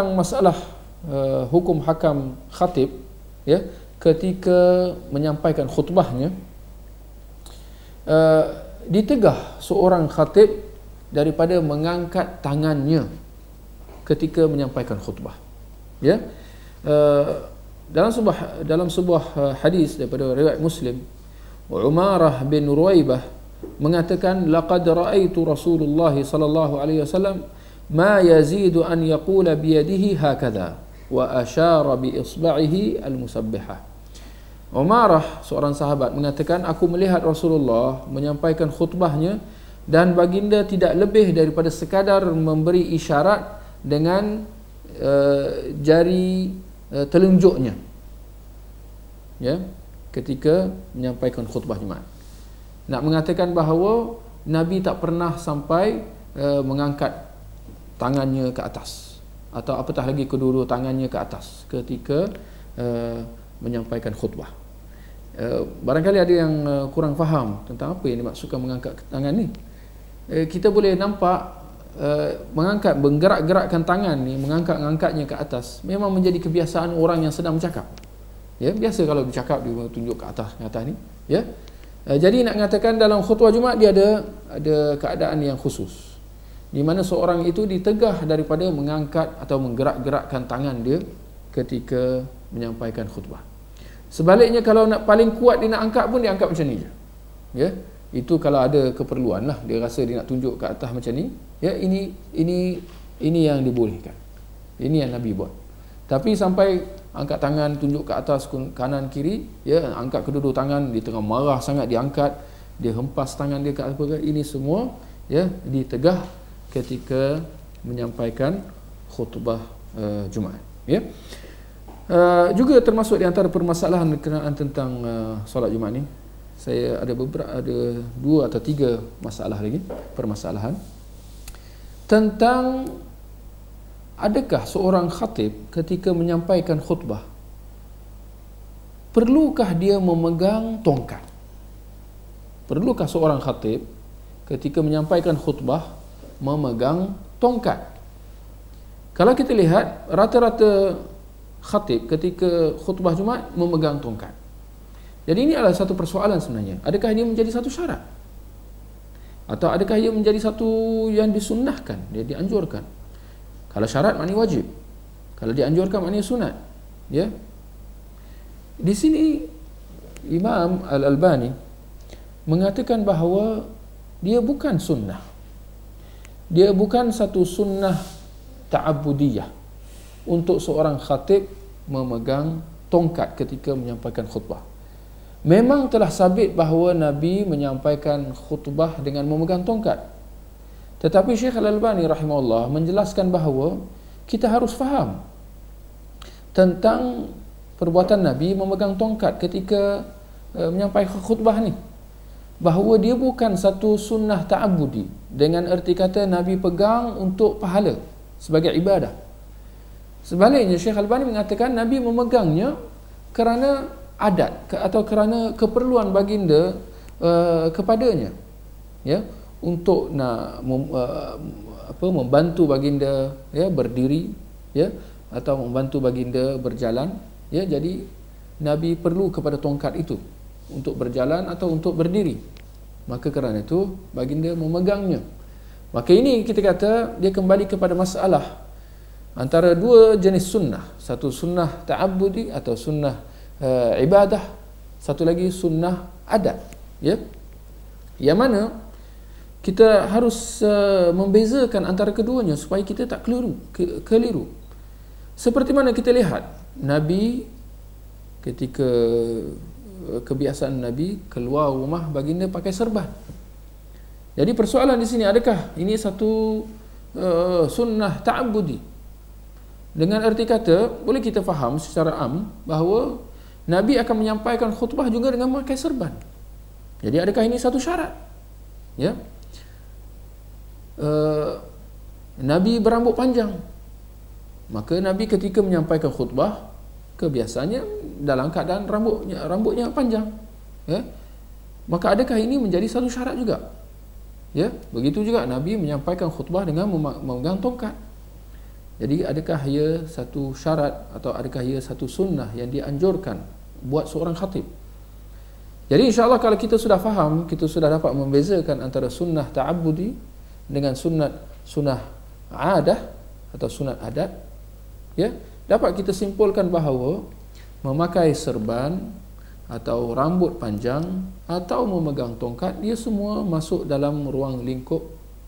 tentang masalah uh, hukum hakam khatib ya ketika menyampaikan khutbahnya uh, ditegah seorang khatib daripada mengangkat tangannya ketika menyampaikan khutbah ya uh, dalam sebuah dalam sebuah uh, hadis daripada riwayat Muslim Umarah bin Ruaibah mengatakan laqad raaitu Rasulullah sallallahu alaihi wasallam ما يزيد أن يقول بيده هكذا وأشار بإصبعه المسبحة Umarah seorang sahabat mengatakan aku melihat Rasulullah menyampaikan khutbahnya dan baginda tidak lebih daripada sekadar memberi isyarat dengan uh, jari uh, telunjuknya. Ya, ketika menyampaikan khutbah Jumaat. Nak mengatakan bahawa Nabi tak pernah sampai uh, mengangkat tangannya ke atas atau apatah lagi kedua-dua tangannya ke atas ketika uh, menyampaikan khutbah uh, barangkali ada yang uh, kurang faham tentang apa yang dimaksudkan mengangkat tangan ni uh, kita boleh nampak uh, mengangkat menggerak-gerakkan tangan ni mengangkat-angkatnya ke atas memang menjadi kebiasaan orang yang sedang bercakap ya yeah? biasa kalau bercakap dia tunjuk ke atas ke atas ni ya yeah? jadi nak mengatakan dalam khutbah jumaat dia ada ada keadaan yang khusus di mana seorang itu ditegah daripada mengangkat atau menggerak-gerakkan tangan dia ketika menyampaikan khutbah. Sebaliknya kalau nak paling kuat dia nak angkat pun dia angkat macam ni je. Ya. Itu kalau ada keperluan lah dia rasa dia nak tunjuk ke atas macam ni. Ya ini ini ini yang dibolehkan. Ini yang Nabi buat. Tapi sampai angkat tangan tunjuk ke atas kanan kiri ya angkat kedua-dua tangan di tengah marah sangat diangkat dia hempas tangan dia ke apa ke ini semua ya ditegah ketika menyampaikan khutbah uh, Jumaat ya uh, juga termasuk di antara permasalahan berkenaan tentang uh, solat Jumaat ni saya ada beberapa ada dua atau tiga masalah lagi permasalahan tentang adakah seorang khatib ketika menyampaikan khutbah perlukah dia memegang tongkat perlukah seorang khatib ketika menyampaikan khutbah memegang tongkat. Kalau kita lihat rata-rata khatib ketika khutbah Jumaat memegang tongkat. Jadi ini adalah satu persoalan sebenarnya. Adakah ini menjadi satu syarat? Atau adakah ia menjadi satu yang disunnahkan, dia dianjurkan? Kalau syarat maknanya wajib. Kalau dianjurkan maknanya sunat. Ya. Di sini Imam Al-Albani mengatakan bahawa dia bukan sunnah dia bukan satu sunnah ta'abudiyah untuk seorang khatib memegang tongkat ketika menyampaikan khutbah. Memang telah sabit bahawa Nabi menyampaikan khutbah dengan memegang tongkat. Tetapi Syekh Al-Albani rahimahullah menjelaskan bahawa kita harus faham tentang perbuatan Nabi memegang tongkat ketika eh, menyampaikan khutbah ni. Bahawa dia bukan satu sunnah taabudiyah dengan erti kata Nabi pegang untuk pahala sebagai ibadah sebaliknya Syekh Al-Bani mengatakan Nabi memegangnya kerana adat atau kerana keperluan baginda uh, kepadanya ya untuk nak mem, uh, apa membantu baginda ya berdiri ya atau membantu baginda berjalan ya jadi nabi perlu kepada tongkat itu untuk berjalan atau untuk berdiri maka kerana itu baginda memegangnya maka ini kita kata dia kembali kepada masalah antara dua jenis sunnah satu sunnah ta'abudi atau sunnah uh, ibadah satu lagi sunnah adat ya yang mana kita harus uh, membezakan antara keduanya supaya kita tak keliru ke, keliru seperti mana kita lihat nabi ketika kebiasaan Nabi keluar rumah baginda pakai serban. Jadi persoalan di sini adakah ini satu uh, sunnah ta'budi? Dengan erti kata, boleh kita faham secara am bahawa Nabi akan menyampaikan khutbah juga dengan memakai serban. Jadi adakah ini satu syarat? Ya. Uh, Nabi berambut panjang. Maka Nabi ketika menyampaikan khutbah kebiasaannya dalam keadaan rambutnya rambutnya panjang ya maka adakah ini menjadi satu syarat juga ya begitu juga nabi menyampaikan khutbah dengan memegang tongkat jadi adakah ia satu syarat atau adakah ia satu sunnah yang dianjurkan buat seorang khatib jadi insyaallah kalau kita sudah faham kita sudah dapat membezakan antara sunnah ta'abbudi dengan sunnat sunnah adah atau sunat adat ya yeah? dapat kita simpulkan bahawa memakai serban atau rambut panjang atau memegang tongkat dia semua masuk dalam ruang lingkup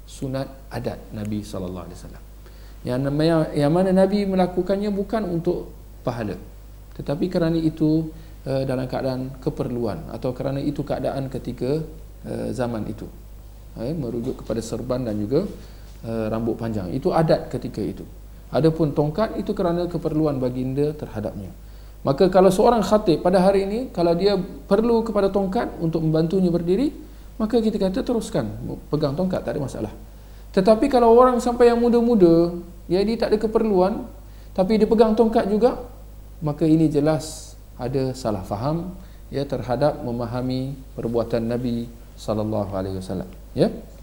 sunat adat Nabi saw. Yang yang mana Nabi melakukannya bukan untuk pahala tetapi kerana itu eh, dalam keadaan keperluan atau kerana itu keadaan ketika eh, zaman itu. Eh, merujuk kepada serban dan juga rambut panjang. Itu adat ketika itu. Adapun tongkat itu kerana keperluan baginda terhadapnya. Maka kalau seorang khatib pada hari ini kalau dia perlu kepada tongkat untuk membantunya berdiri, maka kita kata teruskan pegang tongkat tak ada masalah. Tetapi kalau orang sampai yang muda-muda, ya, dia ini tak ada keperluan tapi dia pegang tongkat juga, maka ini jelas ada salah faham ya terhadap memahami perbuatan Nabi sallallahu alaihi wasallam ya